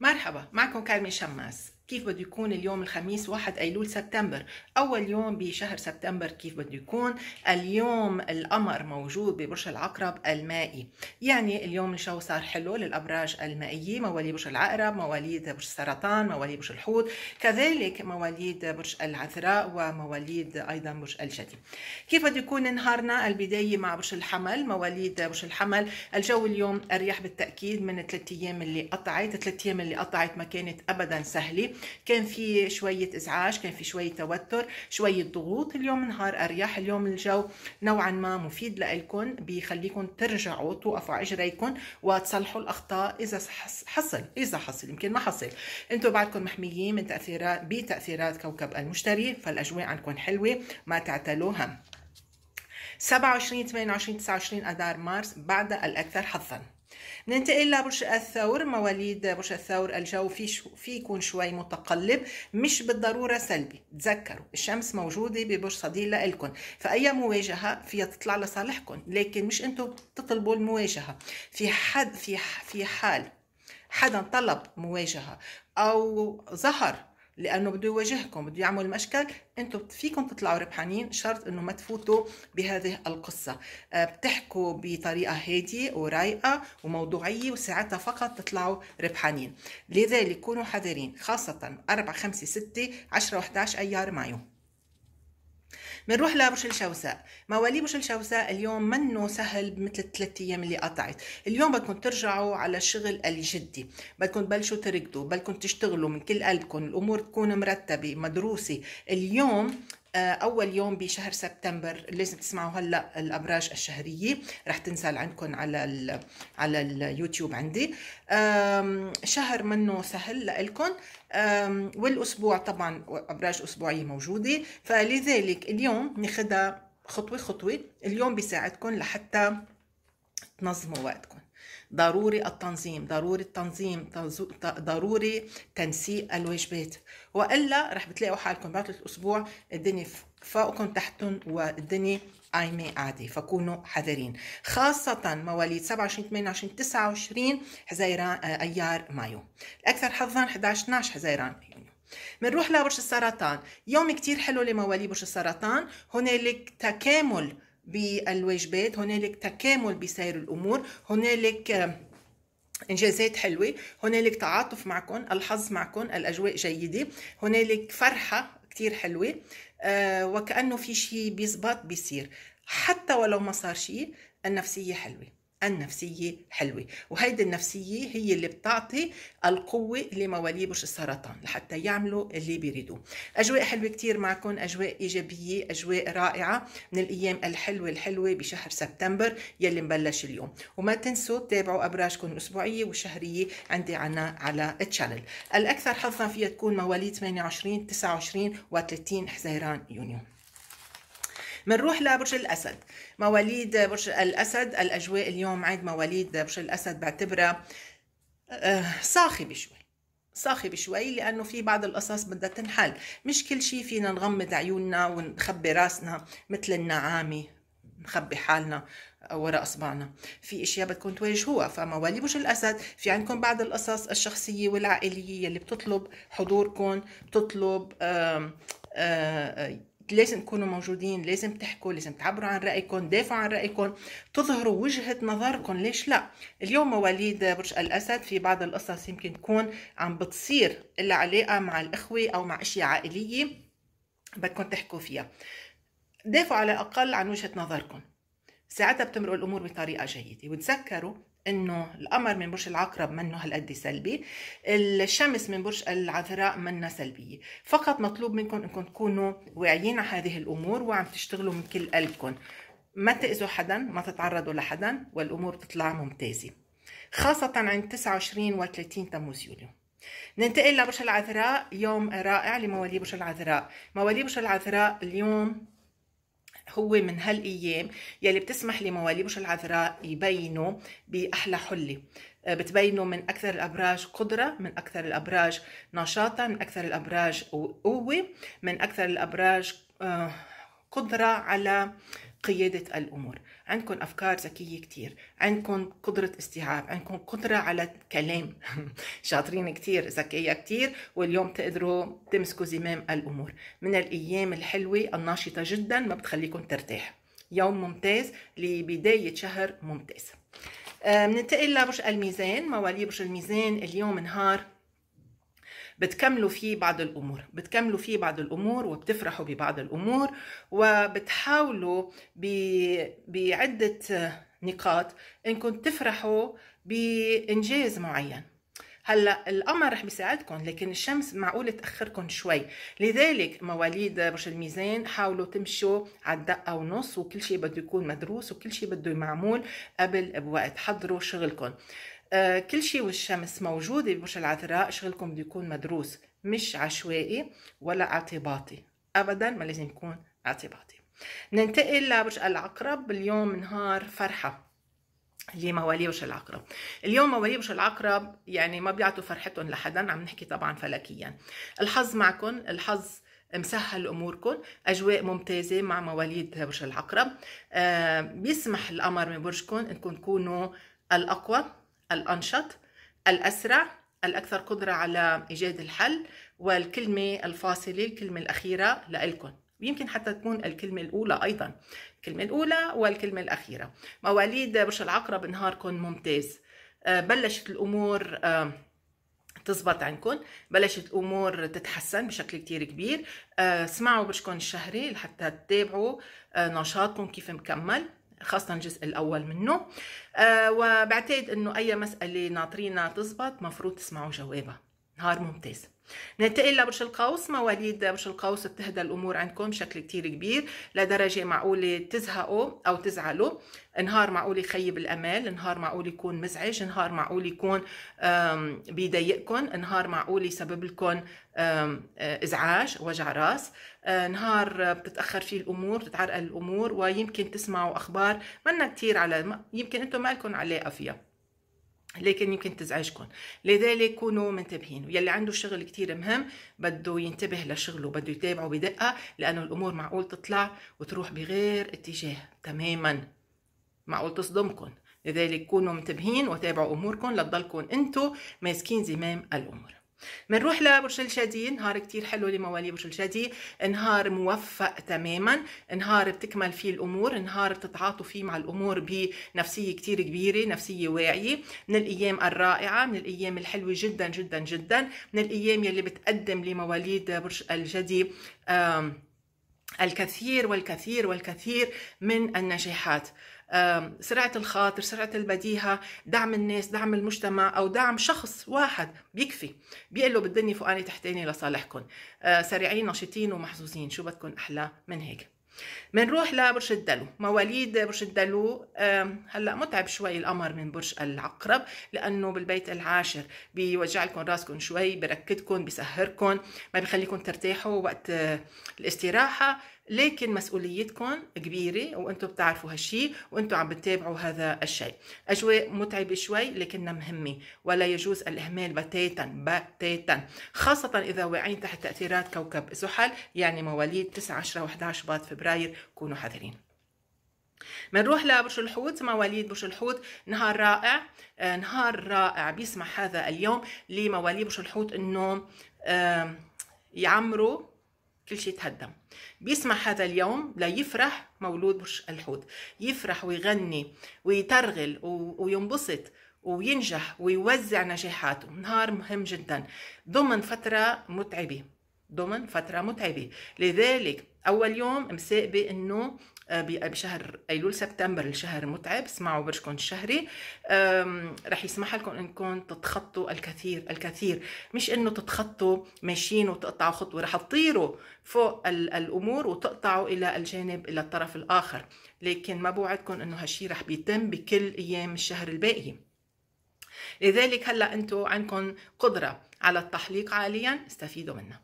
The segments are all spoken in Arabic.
مرحبا معكم كارمي شماس كيف بده يكون اليوم الخميس 1 أيلول سبتمبر أول يوم بشهر سبتمبر كيف بده يكون اليوم القمر موجود ببرج العقرب المائي يعني اليوم الجو صار حلو للأبراج المائية مواليد برج العقرب مواليد برج السرطان مواليد برج الحوت كذلك مواليد برج العذراء ومواليد أيضا برج الجدي كيف بده يكون نهارنا البداية مع برج الحمل مواليد برج الحمل الجو اليوم أريح بالتأكيد من ثلاث أيام اللي قطعت الثلاث أيام اللي قطعت ما كانت أبدا سهلة كان في شويه ازعاج كان في شويه توتر شويه ضغوط اليوم نهار اريح اليوم الجو نوعا ما مفيد لكم بيخليكم ترجعوا توقفوا على وتصلحوا الاخطاء اذا حصل اذا حصل يمكن ما حصل انتم بعدكم محميين من تاثيرات بتاثيرات كوكب المشتري فالاجواء عندكم حلوه ما تعتلوا هم 27 28 29 اذار مارس بعد الاكثر حظا ننتقل لبرج الثور مواليد برج الثور الجو في شو يكون شوي متقلب مش بالضروره سلبي تذكروا الشمس موجوده ببرج صديق لكم فاي مواجهه فيها تطلع لصالحكم لكن مش انتم تطلبوا المواجهه في حد في في حال حدا طلب مواجهه او ظهر لانه بده يواجهكم بده يعمل مشكل انتم فيكم تطلعوا ربحانين شرط انه ما تفوتوا بهذه القصه آه، بتحكوا بطريقه هاديه ورايقه وموضوعيه وساعتها فقط تطلعوا ربحانين لذلك كونوا حذرين خاصه 4 5 6 10 11 ايار مايو بنروح لبرج الجوزاء مواليد برج الجوزاء اليوم منه سهل مثل الثلاث ايام اللي قطعت اليوم بدكم ترجعوا على الشغل الجدي بدكم تبلشوا تركضوا بدكم تشتغلوا من كل قلبكم الامور تكون مرتبه مدروسه اليوم آه، اول يوم بشهر سبتمبر لازم تسمعوا هلا الابراج الشهريه رح تنزل عندكم على الـ على اليوتيوب عندي شهر منه سهل لكم والاسبوع طبعا ابراج اسبوعيه موجوده فلذلك اليوم ناخذها خطوه خطوه اليوم بيساعدكم لحتى تنظموا وقتكم ضروري التنظيم ضروري التنظيم ضروري تنسيق الواجبات والا رح بتلاقوا حالكم بعد الاسبوع الدنيا فوقكم تحتهم والدنيا قايمة عادي فكونوا حذرين خاصة مواليد 27 28 29 حزيران آه، أيار مايو الأكثر حظا 11 12 حزيران يونيو بنروح لبرج السرطان يوم كتير حلو لمواليد برج السرطان هنالك تكامل بالواجبات هنالك تكامل بسير الامور هنالك آه، انجازات حلوه هنالك تعاطف معكم الحظ معكم الاجواء جيده هنالك فرحه كتير حلوه آه، وكانه في شيء بيزبط بيصير حتى ولو ما صار شيء النفسيه حلوه النفسية حلوة وهيدي النفسية هي اللي بتعطي القوة برج السرطان لحتى يعملوا اللي بيريدوه أجواء حلوة كثير معكم أجواء إيجابية أجواء رائعة من الأيام الحلوة الحلوة بشهر سبتمبر يلي مبلش اليوم وما تنسوا تتابعوا أبراجكم الأسبوعية والشهرية عندي عنا على التشانل الأكثر حظا فيها تكون مواليد 28 29 و 30 حزيران يونيو منروح لبرج الاسد مواليد برج الاسد الاجواء اليوم عيد مواليد برج الاسد بعتبرها آه، صاخبه شوي صاخبة شوي لأنه في بعض القصص بدها تنحل مش كل شيء فينا نغمض عيوننا ونخبي راسنا مثل النعامة نخبي حالنا وراء اصبعنا في اشياء بدكم تواجهوها فموالي برج الاسد في عندكم بعض القصص الشخصيه والعائليه اللي بتطلب حضوركم بتطلب آه، آه، لازم تكونوا موجودين لازم تحكوا لازم تعبروا عن رايكم دافعوا عن رايكم تظهروا وجهه نظركم ليش لا اليوم مواليد برج الاسد في بعض القصص يمكن تكون عم بتصير إلا علاقه مع الاخوه او مع اشياء عائليه بدكم تحكوا فيها دافعوا على الاقل عن وجهه نظركم ساعتها بتمرق الامور بطريقه جيده وتذكروا انه القمر من برج العقرب منه هالقد سلبي الشمس من برج العذراء منه سلبيه فقط مطلوب منكم انكم تكونوا واعيين على هذه الامور وعم تشتغلوا من كل قلبكم ما تأذوا حدا ما تتعرضوا لحدا والامور بتطلع ممتازه خاصة عند 29 و 30 تموز يوليو ننتقل لبرج العذراء يوم رائع لمواليد برج العذراء مواليد برج العذراء اليوم هو من هالايام يلي بتسمح لمواليد العذراء يبينوا باحلى حله آه، بتبينوا من اكثر الابراج قدره من اكثر الابراج نشاطا من اكثر الابراج قوه من اكثر الابراج آه، قدره على قيادة الأمور عندكم أفكار ذكية كتير عندكم قدرة استيعاب عندكم قدرة على كلام شاطرين كتير ذكية كتير واليوم تقدروا تمسكوا زمام الأمور من الأيام الحلوة الناشطة جدا ما بتخليكم ترتاح يوم ممتاز لبداية شهر ممتاز آه، بننتقل لبرج الميزان مواليد برج الميزان اليوم نهار بتكملوا فيه بعض الامور بتكملوا فيه بعض الامور وبتفرحوا ببعض الامور وبتحاولوا بعده نقاط انكم تفرحوا بانجاز معين هلا القمر رح بيساعدكم لكن الشمس معقول تاخركم شوي لذلك مواليد برج الميزان حاولوا تمشوا على الدقه ونص وكل شيء بده يكون مدروس وكل شيء بده معمول قبل بوقت حضروا شغلكم آه، كل شيء والشمس موجودة ببرج العذراء شغلكم بده يكون مدروس مش عشوائي ولا اعتباطي أبدا ما لازم يكون اعتباطي ننتقل لبرج العقرب اليوم نهار فرحة اللي موالي برج العقرب اليوم موالي برج العقرب يعني ما بيعطوا فرحتهم لحدا عم نحكي طبعا فلكيا الحظ معكم الحظ مسهل اموركم اجواء ممتازه مع مواليد برج العقرب آه بيسمح القمر من برجكم انكم تكونوا الاقوى الأنشط الأسرع الأكثر قدرة على إيجاد الحل والكلمة الفاصلة الكلمة الأخيرة لإلكم ويمكن حتى تكون الكلمة الأولى أيضا الكلمة الأولى والكلمة الأخيرة مواليد برج العقرب نهاركم ممتاز آه، بلشت الأمور آه، تزبط عندكم بلشت الامور تتحسن بشكل كتير كبير آه، اسمعوا برجكم الشهري لحتى تتابعوا نشاطكم كيف مكمل خاصة الجزء الأول منه أه وبعتقد أنه أي مسألة ناطرينها تزبط مفروض تسمعوا جوابها نهار ممتاز ننتقل لبرج القوس مواليد برج القوس بتهدى الامور عندكم بشكل كتير كبير لدرجه معقوله تزهقوا او تزعلوا نهار معقول يخيب الامال نهار معقول يكون مزعج نهار معقول يكون بيضايقكم نهار معقول يسبب لكم آه، ازعاج وجع راس آه، نهار بتتاخر فيه الامور بتتعرقل الامور ويمكن تسمعوا اخبار منا كتير على يمكن انتم ما لكم علاقه فيها لكن يمكن تزعجكم لذلك كونوا منتبهين ويلي عنده شغل كتير مهم بده ينتبه لشغله بده يتابعه بدقة لأنه الأمور معقول تطلع وتروح بغير اتجاه تماما معقول تصدمكم لذلك كونوا منتبهين وتابعوا أموركم لتضلكم أنتو ماسكين زمام الأمور منروح لبرج الجدي نهار كتير حلو لمواليد برج الجدي نهار موفق تماما نهار بتكمل فيه الامور نهار بتتعاطوا فيه مع الامور بنفسيه كتير كبيره نفسيه واعيه من الايام الرائعه من الايام الحلوه جدا جدا جدا من الايام يلي بتقدم لمواليد برج الجدي الكثير والكثير والكثير من النجاحات سرعة الخاطر سرعة البديهة دعم الناس دعم المجتمع أو دعم شخص واحد بيكفي بيقلب الدنيا فوقاني تحتاني لصالحكم آه، سريعين نشيطين ومحظوظين شو بدكم أحلى من هيك منروح لبرج الدلو مواليد برج الدلو هلا متعب شوي القمر من برج العقرب لانه بالبيت العاشر بيوجع لكم راسكم شوي بركدكم بسهركم ما بخليكم ترتاحوا وقت آه، الاستراحه لكن مسؤوليتكم كبيرة وانتم بتعرفوا هالشي وانتم عم بتتابعوا هذا الشيء أجواء متعبة شوي لكنها مهمة ولا يجوز الإهمال بتاتا بتاتا خاصة إذا واقعين تحت تأثيرات كوكب زحل يعني مواليد 9 10 11 باط فبراير كونوا حذرين بنروح لبرج الحوت مواليد برج الحوت نهار رائع آه، نهار رائع بيسمح هذا اليوم لمواليد برج الحوت انه يعمروا كل شيء تهدم بيسمع هذا اليوم ليفرح مولود برج الحوت يفرح ويغني ويترغل وينبسط وينجح ويوزع نجاحاته نهار مهم جدا ضمن فترة متعبة ضمن فترة متعبة لذلك اول يوم مساقبه انه آه، بشهر ايلول سبتمبر الشهر متعب اسمعوا برجكم الشهري رح يسمح لكم انكم تتخطوا الكثير الكثير مش انه تتخطوا ماشيين وتقطعوا خطوه رح تطيروا فوق الامور وتقطعوا الى الجانب الى الطرف الاخر لكن ما بوعدكم انه هالشي رح بيتم بكل ايام الشهر الباقيه لذلك هلا انتم عندكم قدره على التحليق عاليا استفيدوا منها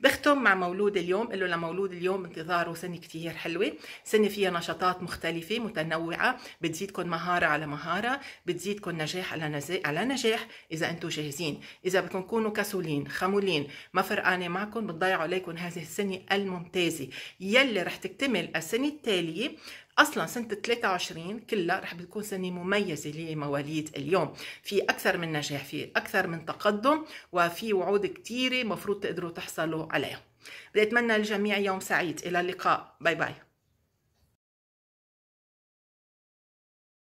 بختم مع مولود اليوم له لمولود اليوم انتظاره سنة كتير حلوة سنة فيها نشاطات مختلفة متنوعة بتزيدكم مهارة على مهارة بتزيدكم نجاح على نجاح على نجاح إذا أنتم جاهزين إذا بدكم تكونوا كسولين خمولين ما فرقانة معكم بتضيعوا عليكم هذه السنة الممتازة يلي رح تكتمل السنة التالية اصلا سنه 23 كلها رح بتكون سنه مميزه لمواليد اليوم في اكثر من نجاح في اكثر من تقدم وفي وعود كثيره مفروض تقدروا تحصلوا عليها بدي اتمنى للجميع يوم سعيد الى اللقاء باي باي